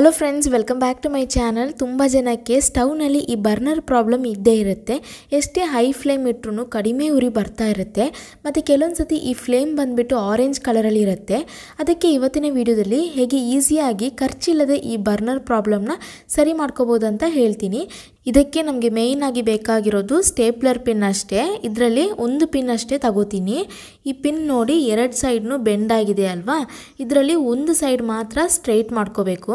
hello friends welcome back to my channel ತುಂಬ ಜನಕ್ಕೆ ಸ್ಟವ್ನಲ್ಲಿ ಈ ಬರ್ನರ್ ಪ್ರಾಬ್ಲಮ್ ಇದ್ದೇ ಇರುತ್ತೆ ಎಷ್ಟೇ ಹೈ ಫ್ಲೇಮ್ ಇಟ್ರೂ ಕಡಿಮೆ ಉರಿ ಬರ್ತಾ ಇರುತ್ತೆ ಮತ್ತು ಕೆಲವೊಂದು ಸತಿ ಈ ಫ್ಲೇಮ್ ಬಂದುಬಿಟ್ಟು ಆರೆಂಜ್ ಕಲರಲ್ಲಿ ಇರುತ್ತೆ ಅದಕ್ಕೆ ಇವತ್ತಿನ ವಿಡಿಯೋದಲ್ಲಿ ಹೇಗೆ ಈಸಿಯಾಗಿ ಖರ್ಚಿಲ್ಲದೆ ಈ ಬರ್ನರ್ ಪ್ರಾಬ್ಲಮ್ನ ಸರಿ ಮಾಡ್ಕೋಬೋದು ಅಂತ ಹೇಳ್ತೀನಿ ಇದಕ್ಕೆ ನಮಗೆ ಮೇಯ್ನ್ ಆಗಿ ಬೇಕಾಗಿರೋದು ಸ್ಟೇಪ್ಲರ್ ಪಿನ್ ಅಷ್ಟೇ ಇದರಲ್ಲಿ ಒಂದು ಪಿನ್ ಅಷ್ಟೇ ತಗೋತೀನಿ ಈ ಪಿನ್ ನೋಡಿ ಎರಡು ಸೈಡ್ನು ಬೆಂಡ್ ಆಗಿದೆ ಅಲ್ವಾ ಇದರಲ್ಲಿ ಒಂದು ಸೈಡ್ ಮಾತ್ರ ಸ್ಟ್ರೈಟ್ ಮಾಡ್ಕೋಬೇಕು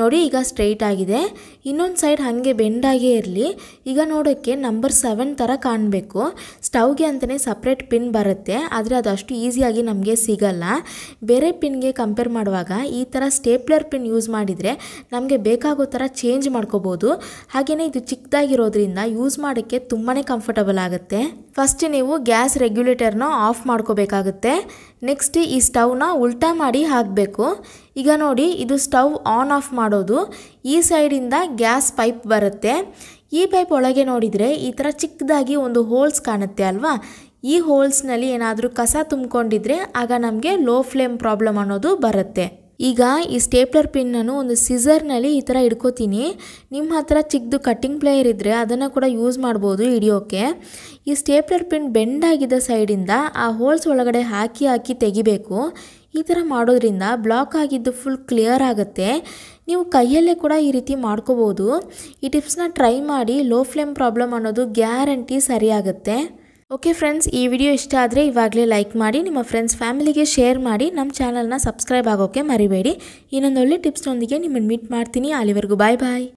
ನೋಡಿ ಈಗ ಸ್ಟ್ರೈಟ್ ಆಗಿದೆ ಇನ್ನೊಂದು ಸೈಡ್ ಹಾಗೆ ಬೆಂಡಾಗೇ ಇರಲಿ ಈಗ ನೋಡೋಕ್ಕೆ ನಂಬರ್ ಸೆವೆನ್ ಥರ ಕಾಣಬೇಕು ಸ್ಟವ್ಗೆ ಅಂತಲೇ ಸಪ್ರೇಟ್ ಪಿನ್ ಬರುತ್ತೆ ಆದರೆ ಅದು ಅಷ್ಟು ಈಸಿಯಾಗಿ ನಮಗೆ ಸಿಗಲ್ಲ ಬೇರೆ ಪಿನ್ಗೆ ಕಂಪೇರ್ ಮಾಡುವಾಗ ಈ ಥರ ಸ್ಟೇಪ್ಲರ್ ಪಿನ್ ಯೂಸ್ ಮಾಡಿದರೆ ನಮಗೆ ಬೇಕಾಗೋ ಥರ ಚೇಂಜ್ ಮಾಡ್ಕೋಬೋದು ಹಾಗೆಯೇ ಇದು ಚಿಕ್ಕದಾಗಿರೋದ್ರಿಂದ ಯೂಸ್ ಮಾಡೋಕ್ಕೆ ತುಂಬಾ ಕಂಫರ್ಟಬಲ್ ಆಗುತ್ತೆ ಫಸ್ಟ್ ನೀವು ಗ್ಯಾಸ್ ರೆಗ್ಯುಲೇಟರ್ನ ಆಫ್ ಮಾಡ್ಕೋಬೇಕಾಗುತ್ತೆ ನೆಕ್ಸ್ಟ್ ಈ ಸ್ಟವ್ನ ಉಲ್ಟಾ ಮಾಡಿ ಹಾಕಬೇಕು ಈಗ ನೋಡಿ ಇದು ಸ್ಟವ್ ಆನ್ ಆಫ್ ಮಾಡಿ ಮಾಡೋದು ಈ ಸೈಡಿಂದ ಗ್ಯಾಸ್ ಪೈಪ್ ಬರುತ್ತೆ ಈ ಪೈಪ್ ಒಳಗೆ ನೋಡಿದರೆ ಈ ಥರ ಚಿಕ್ಕದಾಗಿ ಒಂದು ಹೋಲ್ಸ್ ಕಾಣುತ್ತೆ ಅಲ್ವಾ ಈ ಹೋಲ್ಸ್ನಲ್ಲಿ ಏನಾದರೂ ಕಸ ತುಂಬಿಕೊಂಡಿದ್ರೆ ಆಗ ನಮಗೆ ಲೋ ಫ್ಲೇಮ್ ಪ್ರಾಬ್ಲಮ್ ಅನ್ನೋದು ಬರುತ್ತೆ ಈಗ ಈ ಸ್ಟೇಪ್ಲರ್ ಪಿನ್ನನ್ನು ಒಂದು ಸೀಸರ್ನಲ್ಲಿ ಈ ಥರ ಇಡ್ಕೋತೀನಿ ನಿಮ್ಮ ಹತ್ರ ಚಿಕ್ಕದು ಕಟ್ಟಿಂಗ್ ಪ್ಲೇಯರ್ ಇದ್ದರೆ ಅದನ್ನು ಕೂಡ ಯೂಸ್ ಮಾಡ್ಬೋದು ಹಿಡಿಯೋಕ್ಕೆ ಈ ಸ್ಟೇಪ್ಲರ್ ಪಿನ್ ಬೆಂಡಾಗಿದ್ದ ಸೈಡಿಂದ ಆ ಹೋಲ್ಸ್ ಒಳಗಡೆ ಹಾಕಿ ಹಾಕಿ ತೆಗಿಬೇಕು ಈ ಥರ ಮಾಡೋದ್ರಿಂದ ಬ್ಲಾಕ್ ಆಗಿದ್ದು ಫುಲ್ ಕ್ಲಿಯರ್ ಆಗುತ್ತೆ ನೀವು ಕೈಯಲ್ಲೇ ಕೂಡ ಈ ರೀತಿ ಮಾಡ್ಕೋಬೋದು ಈ ಟಿಪ್ಸ್ನ ಟ್ರೈ ಮಾಡಿ ಲೋ ಫ್ಲೇಮ್ ಪ್ರಾಬ್ಲಮ್ ಅನ್ನೋದು ಗ್ಯಾರಂಟಿ ಸರಿಯಾಗುತ್ತೆ ಓಕೆ ಫ್ರೆಂಡ್ಸ್ ಈ ವಿಡಿಯೋ ಇಷ್ಟ ಆದರೆ ಇವಾಗಲೇ ಲೈಕ್ ಮಾಡಿ ನಿಮ್ಮ ಫ್ರೆಂಡ್ಸ್ ಫ್ಯಾಮಿಲಿಗೆ ಶೇರ್ ಮಾಡಿ ನಮ್ಮ ಚಾನಲ್ನ ಸಬ್ಸ್ಕ್ರೈಬ್ ಆಗೋಕ್ಕೆ ಮರಿಬೇಡಿ ಇನ್ನೊಂದೊಳ್ಳೆ ಟಿಪ್ಸ್ನೊಂದಿಗೆ ನಿಮ್ಮನ್ನು ಮೀಟ್ ಮಾಡ್ತೀನಿ ಅಲ್ಲಿವರೆಗೂ ಬಾಯ್ ಬಾಯ್